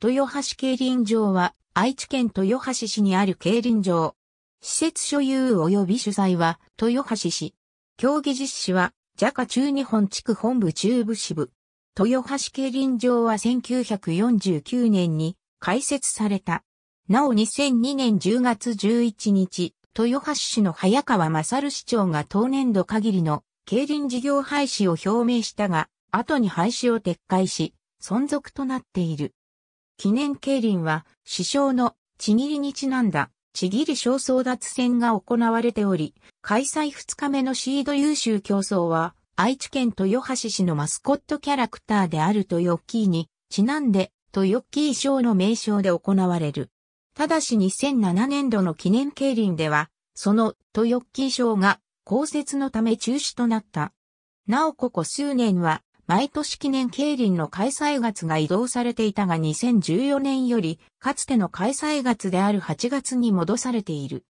豊橋競輪場は愛知県豊橋市にある競輪場。施設所有及び主催は豊橋市。競技実施は JACA 中日本地区本部中部支部。豊橋競輪場は1949年に開設された。なお2002年10月11日、豊橋市の早川勝市長が当年度限りの競輪事業廃止を表明したが、後に廃止を撤回し、存続となっている。記念競輪は、師匠のちぎりにちなんだ、ちぎり賞争奪戦が行われており、開催2日目のシード優秀競争は、愛知県豊橋市のマスコットキャラクターであるトヨッキーに、ちなんで、トヨッキー賞の名称で行われる。ただし2007年度の記念競輪では、そのトヨッキー賞が、公設のため中止となった。なおここ数年は、毎年記念競輪の開催月が移動されていたが2014年より、かつての開催月である8月に戻されている。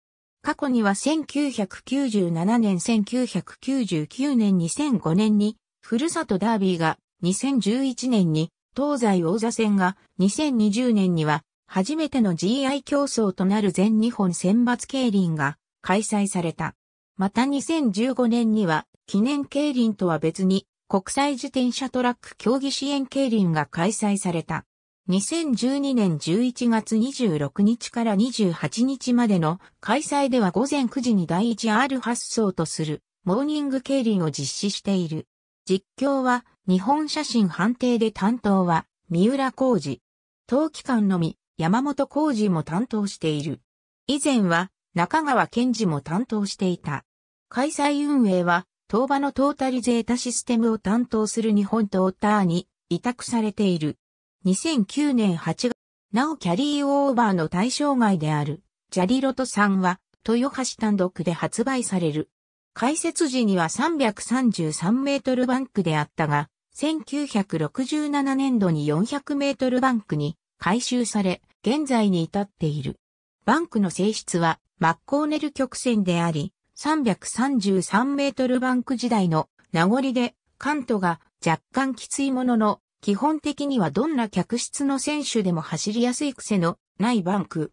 過去には1997年、1999年、2005年に、ふるさとダービーが、2011年に、東西王座戦が、2020年には、初めての GI 競争となる全日本選抜競輪が開催された。また2015年には、記念競輪とは別に、国際自転車トラック競技支援競輪が開催された。2012年11月26日から28日までの開催では午前9時に第 1R 発送とするモーニング競輪を実施している。実況は日本写真判定で担当は三浦浩二。当期間のみ山本浩二も担当している。以前は中川健二も担当していた。開催運営は東場のトータリゼータシステムを担当する日本トーターに委託されている。2009年8月、なおキャリーオーバーの対象外である、ジャリロトさんは、豊橋単独で発売される。開設時には333メートルバンクであったが、1967年度に400メートルバンクに改修され、現在に至っている。バンクの性質は、マッコーネル曲線であり、333メートルバンク時代の名残で、カントが若干きついものの、基本的にはどんな客室の選手でも走りやすい癖のないバンク。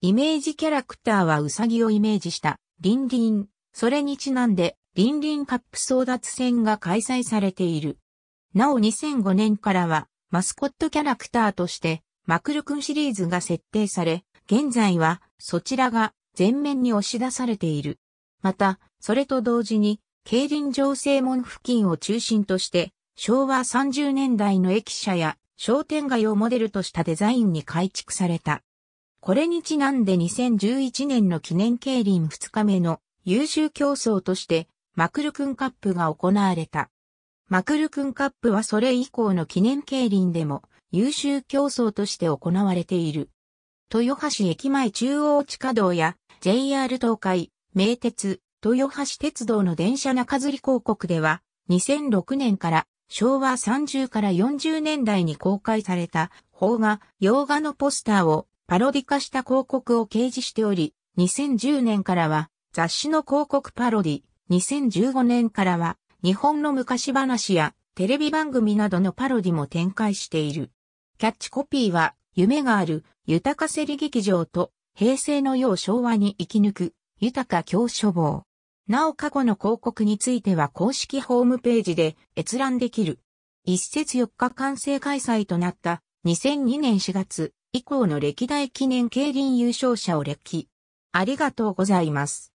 イメージキャラクターはウサギをイメージしたリンリン。それにちなんでリンリンカップ争奪戦が開催されている。なお2005年からはマスコットキャラクターとしてマクル君シリーズが設定され、現在はそちらが前面に押し出されている。また、それと同時に、競輪場正門付近を中心として、昭和30年代の駅舎や商店街をモデルとしたデザインに改築された。これにちなんで2011年の記念競輪2日目の優秀競争として、マクルクンカップが行われた。マクルクンカップはそれ以降の記念競輪でも優秀競争として行われている。豊橋駅前中央地下道や JR 東海、名鉄、豊橋鉄道の電車中吊り広告では、2006年から昭和30から40年代に公開された邦画、洋画のポスターをパロディ化した広告を掲示しており、2010年からは雑誌の広告パロディ、2015年からは日本の昔話やテレビ番組などのパロディも展開している。キャッチコピーは夢がある豊かせり劇場と平成のよう昭和に生き抜く豊か教書房。なお過去の広告については公式ホームページで閲覧できる。一節4日完成開催となった2002年4月以降の歴代記念競輪優勝者を歴。ありがとうございます。